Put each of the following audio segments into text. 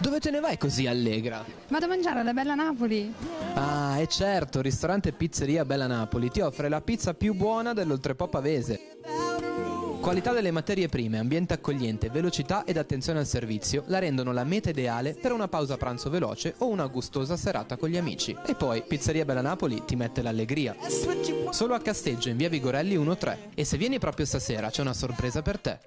Dove te ne vai così allegra? Vado a mangiare alla Bella Napoli. Ah, è certo, ristorante e pizzeria Bella Napoli ti offre la pizza più buona dell'oltrepò pavese. Qualità delle materie prime, ambiente accogliente, velocità ed attenzione al servizio la rendono la meta ideale per una pausa pranzo veloce o una gustosa serata con gli amici. E poi Pizzeria Bella Napoli ti mette l'allegria. Solo a Casteggio in via Vigorelli 1-3. E se vieni proprio stasera c'è una sorpresa per te.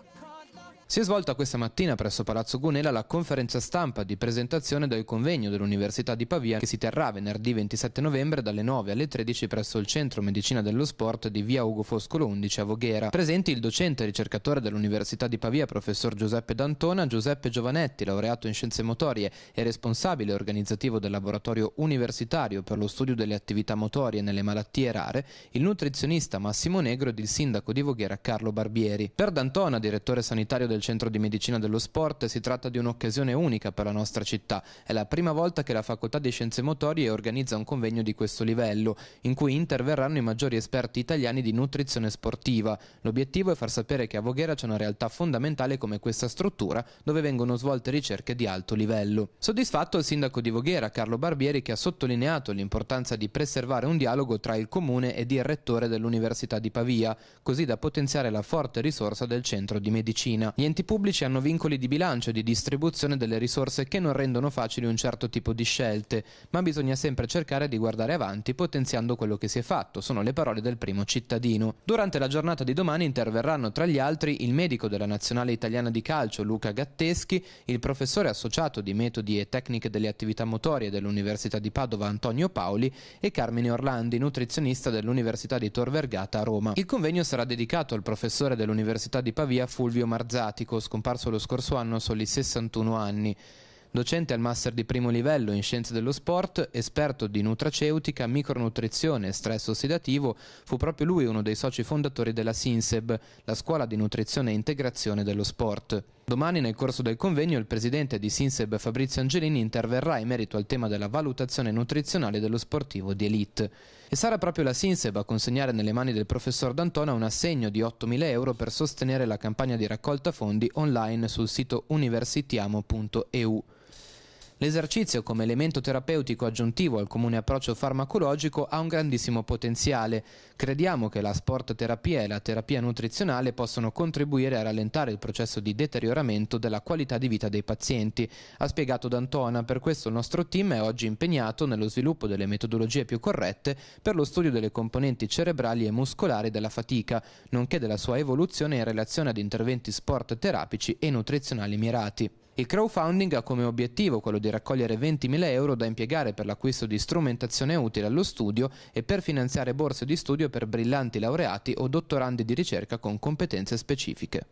Si è svolta questa mattina presso Palazzo Gunela la conferenza stampa di presentazione del convegno dell'Università di Pavia che si terrà venerdì 27 novembre dalle 9 alle 13 presso il Centro Medicina dello Sport di via Ugo Foscolo 11 a Voghera. Presenti il docente e ricercatore dell'Università di Pavia, professor Giuseppe D'Antona, Giuseppe Giovanetti, laureato in scienze motorie e responsabile organizzativo del laboratorio universitario per lo studio delle attività motorie nelle malattie rare, il nutrizionista Massimo Negro ed il sindaco di Voghera Carlo Barbieri. Per D'Antona, direttore sanitario del del Centro di Medicina dello Sport, si tratta di un'occasione unica per la nostra città. È la prima volta che la Facoltà di Scienze Motorie organizza un convegno di questo livello, in cui interverranno i maggiori esperti italiani di nutrizione sportiva. L'obiettivo è far sapere che a Voghera c'è una realtà fondamentale come questa struttura, dove vengono svolte ricerche di alto livello. Soddisfatto il sindaco di Voghera, Carlo Barbieri, che ha sottolineato l'importanza di preservare un dialogo tra il comune ed il rettore dell'Università di Pavia, così da potenziare la forte risorsa del centro di medicina. Gli gli enti pubblici hanno vincoli di bilancio e di distribuzione delle risorse che non rendono facili un certo tipo di scelte, ma bisogna sempre cercare di guardare avanti potenziando quello che si è fatto, sono le parole del primo cittadino. Durante la giornata di domani interverranno tra gli altri il medico della Nazionale Italiana di Calcio Luca Gatteschi, il professore associato di metodi e tecniche delle attività motorie dell'Università di Padova Antonio Paoli e Carmine Orlandi, nutrizionista dell'Università di Tor Vergata a Roma. Il convegno sarà dedicato al professore dell'Università di Pavia Fulvio Marzati Pratico, scomparso lo scorso anno a soli 61 anni. Docente al master di primo livello in scienze dello sport, esperto di nutraceutica, micronutrizione e stress ossidativo, fu proprio lui uno dei soci fondatori della SINSEB, la scuola di nutrizione e integrazione dello sport. Domani nel corso del convegno il presidente di SINSEB Fabrizio Angelini interverrà in merito al tema della valutazione nutrizionale dello sportivo di elite. E sarà proprio la Sinseb a consegnare nelle mani del professor D'Antona un assegno di 8.000 euro per sostenere la campagna di raccolta fondi online sul sito universitiamo.eu. L'esercizio come elemento terapeutico aggiuntivo al comune approccio farmacologico ha un grandissimo potenziale. Crediamo che la sportterapia e la terapia nutrizionale possono contribuire a rallentare il processo di deterioramento della qualità di vita dei pazienti, ha spiegato D'Antona. Per questo il nostro team è oggi impegnato nello sviluppo delle metodologie più corrette per lo studio delle componenti cerebrali e muscolari della fatica, nonché della sua evoluzione in relazione ad interventi sport terapici e nutrizionali mirati. Il crowdfunding ha come obiettivo quello di raccogliere 20.000 euro da impiegare per l'acquisto di strumentazione utile allo studio e per finanziare borse di studio per brillanti laureati o dottorandi di ricerca con competenze specifiche.